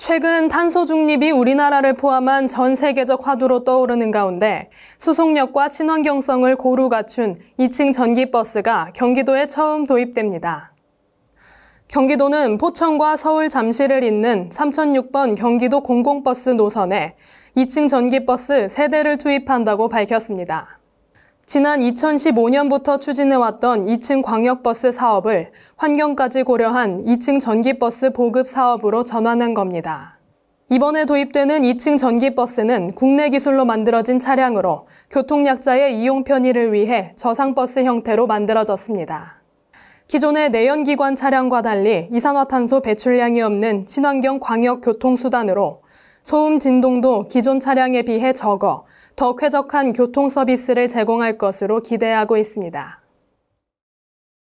최근 탄소 중립이 우리나라를 포함한 전 세계적 화두로 떠오르는 가운데 수송력과 친환경성을 고루 갖춘 2층 전기버스가 경기도에 처음 도입됩니다. 경기도는 포천과 서울 잠실을 잇는 3006번 경기도 공공버스 노선에 2층 전기버스 3대를 투입한다고 밝혔습니다. 지난 2015년부터 추진해왔던 2층 광역버스 사업을 환경까지 고려한 2층 전기버스 보급 사업으로 전환한 겁니다. 이번에 도입되는 2층 전기버스는 국내 기술로 만들어진 차량으로 교통약자의 이용 편의를 위해 저상버스 형태로 만들어졌습니다. 기존의 내연기관 차량과 달리 이산화탄소 배출량이 없는 친환경 광역교통수단으로 소음 진동도 기존 차량에 비해 적어 더 쾌적한 교통 서비스를 제공할 것으로 기대하고 있습니다.